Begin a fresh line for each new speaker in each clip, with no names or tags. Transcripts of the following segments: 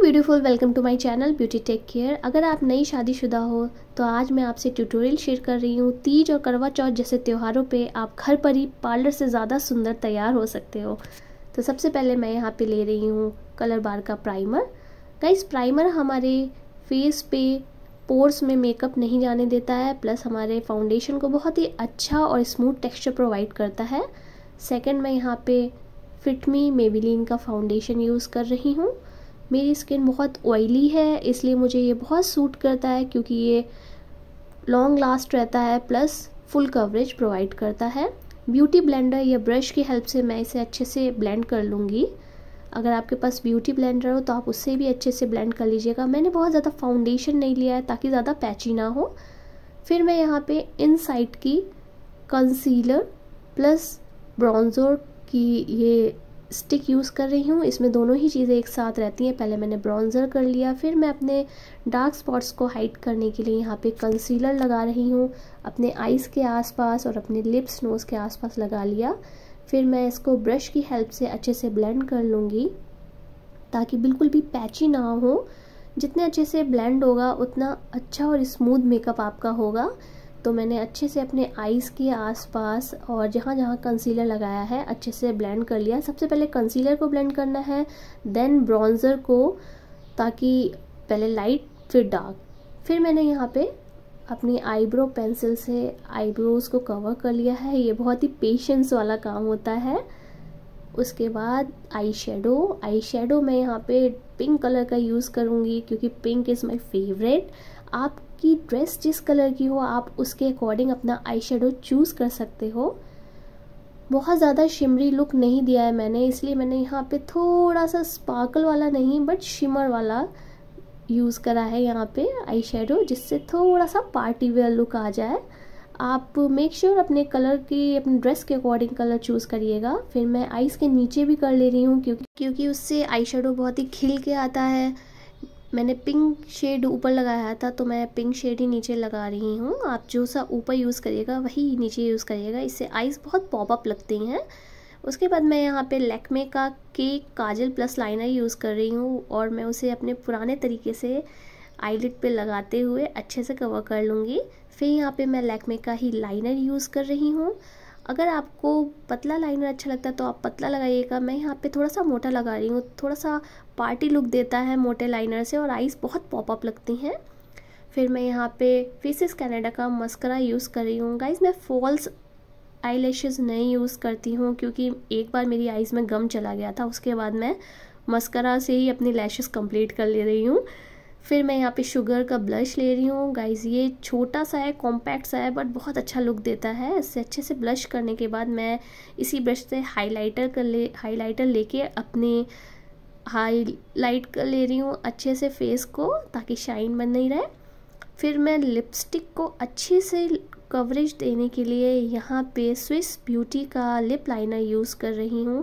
beautiful welcome to my channel beauty take care अगर आप नई शादीशुदा हो तो आज मैं आपसे ट्यूटोरियल शेयर कर रही हूँ तीज और करवा चौथ जैसे त्योहारों पे आप घर पर ही पार्लर से ज़्यादा सुंदर तैयार हो सकते हो तो सबसे पहले मैं यहाँ पे ले रही हूँ कलर बार का प्राइमर का प्राइमर हमारे फेस पे पोर्स में मेकअप नहीं जाने देता है प्लस हमारे फाउंडेशन को बहुत ही अच्छा और स्मूथ टेक्सचर प्रोवाइड करता है सेकंड मैं यहाँ पे फिटमी मेबिलीन का फाउंडेशन यूज़ कर रही हूँ मेरी स्किन बहुत ऑयली है इसलिए मुझे ये बहुत सूट करता है क्योंकि ये लॉन्ग लास्ट रहता है प्लस फुल कवरेज प्रोवाइड करता है ब्यूटी ब्लेंडर या ब्रश की हेल्प से मैं इसे अच्छे से ब्लेंड कर लूँगी अगर आपके पास ब्यूटी ब्लेंडर हो तो आप उससे भी अच्छे से ब्लेंड कर लीजिएगा मैंने बहुत ज़्यादा फाउंडेशन नहीं लिया है ताकि ज़्यादा पैची ना हो फिर मैं यहाँ पे इन साइड की कंसीलर प्लस ब्रॉन्जर की ये स्टिक यूज़ कर रही हूँ इसमें दोनों ही चीज़ें एक साथ रहती हैं पहले मैंने ब्रॉन्ज़र कर लिया फिर मैं अपने डार्क स्पॉट्स को हाइड करने के लिए यहाँ पे कंसीलर लगा रही हूँ अपने आइज़ के आसपास और अपने लिप्स नोज़ के आसपास लगा लिया फिर मैं इसको ब्रश की हेल्प से अच्छे से ब्लेंड कर लूँगी ताकि बिल्कुल भी पैची ना हो जितने अच्छे से ब्लेंड होगा उतना अच्छा और स्मूथ मेकअप आपका होगा तो मैंने अच्छे से अपने आईज़ के आसपास और जहाँ जहाँ कंसीलर लगाया है अच्छे से ब्लेंड कर लिया सबसे पहले कंसीलर को ब्लेंड करना है देन ब्रॉन्ज़र को ताकि पहले लाइट फिर डार्क फिर मैंने यहाँ पे अपनी आईब्रो पेंसिल से आईब्रोज को कवर कर लिया है ये बहुत ही पेशेंस वाला काम होता है उसके बाद आई शेडो आई शेडो मैं यहाँ पे पिंक कलर का यूज़ करूँगी क्योंकि पिंक इज़ माई फेवरेट आपकी ड्रेस जिस कलर की हो आप उसके अकॉर्डिंग अपना आई शेडो चूज़ कर सकते हो बहुत ज़्यादा शिमरी लुक नहीं दिया है मैंने इसलिए मैंने यहाँ पे थोड़ा सा स्पार्कल वाला नहीं बट शिमर वाला यूज़ करा है यहाँ पे आई शेडो जिससे थोड़ा सा पार्टी वेयर लुक आ जाए आप मेक श्योर sure अपने कलर की अपने ड्रेस के अकॉर्डिंग कलर चूज़ करिएगा फिर मैं आईज के नीचे भी कर ले रही हूँ क्योंकि क्योंकि उससे आई शेडो बहुत ही खिल के आता है मैंने पिंक शेड ऊपर लगाया था तो मैं पिंक शेड ही नीचे लगा रही हूँ आप जो सा ऊपर यूज़ करिएगा वही नीचे यूज़ करिएगा इससे आइज़ बहुत पॉपअप लगती हैं उसके बाद मैं यहाँ पे लैक्मे का cake kajal plus liner use कर रही हूँ और मैं उसे अपने पुराने तरीके से आईलिट पे लगाते हुए अच्छे से कवर कर लूँगी फिर यहाँ पे मैं लैकमे का ही लाइनर यूज़ कर रही हूँ अगर आपको पतला लाइनर अच्छा लगता है तो आप पतला लगाइएगा मैं यहाँ पे थोड़ा सा मोटा लगा रही हूँ थोड़ा सा पार्टी लुक देता है मोटे लाइनर से और आइज़ बहुत पॉपअप लगती हैं फिर मैं यहाँ पे फेसिस कनाडा का मस्करा यूज़ कर रही हूँ गाइज मैं फॉल्स आई नहीं यूज़ करती हूँ क्योंकि एक बार मेरी आईज़ में गम चला गया था उसके बाद मैं मस्करा से ही अपनी लैशेस कंप्लीट कर ले रही हूँ फिर मैं यहाँ पे शुगर का ब्लश ले रही हूँ गाइज़ ये छोटा सा है कॉम्पैक्ट सा है बट बहुत अच्छा लुक देता है इससे अच्छे से ब्लश करने के बाद मैं इसी ब्रश से हाइलाइटर कर ले हाइलाइटर लेके अपने हाईलाइट कर ले रही हूँ अच्छे से फेस को ताकि शाइन बन नहीं रहे फिर मैं लिपस्टिक को अच्छे से कवरेज देने के लिए यहाँ पे स्विस ब्यूटी का लिप लाइनर यूज़ कर रही हूँ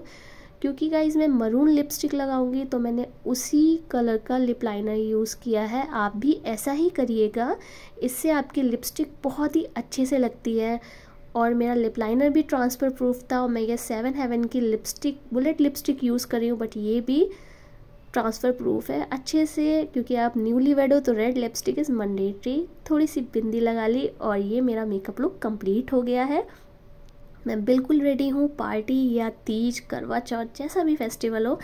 क्योंकि गाइज मैं मरून लिपस्टिक लगाऊंगी तो मैंने उसी कलर का लिप लाइनर यूज़ किया है आप भी ऐसा ही करिएगा इससे आपकी लिपस्टिक बहुत ही अच्छे से लगती है और मेरा लिप लाइनर भी ट्रांसफ़र प्रूफ था और मैं ये सेवन हेवन की लिपस्टिक बुलेट लिपस्टिक यूज़ कर रही हूँ बट ये भी ट्रांसफ़र प्रूफ है अच्छे से क्योंकि आप न्यूली वेड हो तो रेड लिपस्टिक इज़ मंडेटरी थोड़ी सी बिंदी लगा ली और ये मेरा मेकअप लुक कंप्लीट हो गया है मैं बिल्कुल रेडी हूँ पार्टी या तीज करवा चौथ जैसा भी फेस्टिवल हो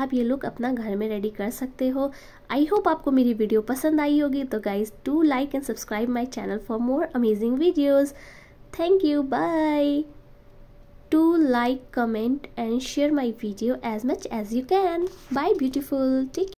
आप ये लुक अपना घर में रेडी कर सकते हो आई होप आपको मेरी वीडियो पसंद आई होगी तो guys do like and subscribe my channel for more amazing videos thank you bye do like comment and share my video as much as you can bye beautiful take